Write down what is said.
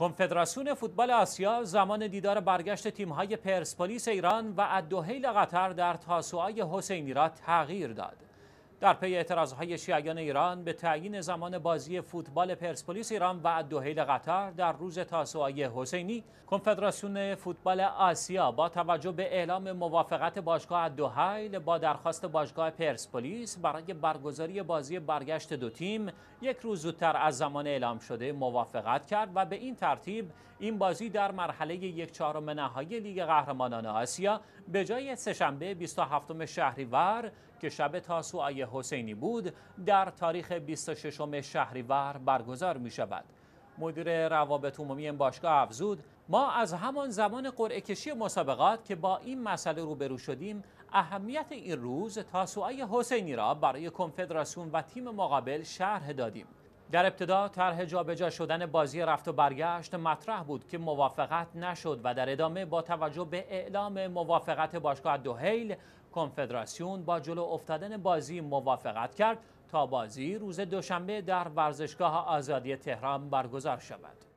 کنفدراسیون فوتبال آسیا زمان دیدار برگشت تیم‌های پرسپولیس ایران و الدوحیل قطر در تاسوعای حسینی را تغییر داد. در پی اعتراضهای شیعیان ایران به تعیین زمان بازی فوتبال پرسپولیس ایران و دوحیل قطر در روز تاسوعی حسینی کنفدراسیون فوتبال آسیا با توجه به اعلام موافقت باشگاه دوحیل با درخواست باشگاه پرسپولیس برای برگزاری بازی برگشت دو تیم یک روز زودتر از زمان اعلام شده موافقت کرد و به این ترتیب این بازی در مرحله یک چهارم نهایی لیگ قهرمانان آسیا به جای سهشنبه 27 شهریور که شب تاسوعای حسینی بود در تاریخ 26 شهریور برگزار می شود. مدیر روابط عمومی این باشگاه افزود ما از همان زمان قرعه کشی مسابقات که با این مسئله روبرو شدیم اهمیت این روز تاسوعای حسینی را برای کنفدراسیون و تیم مقابل شرح دادیم در ابتدا طرح جابجا شدن بازی رفت و برگشت مطرح بود که موافقت نشد و در ادامه با توجه به اعلام موافقت باشگاه دوهیل کنفدراسیون با جلو افتادن بازی موافقت کرد تا بازی روز دوشنبه در ورزشگاه آزادی تهران برگزار شود.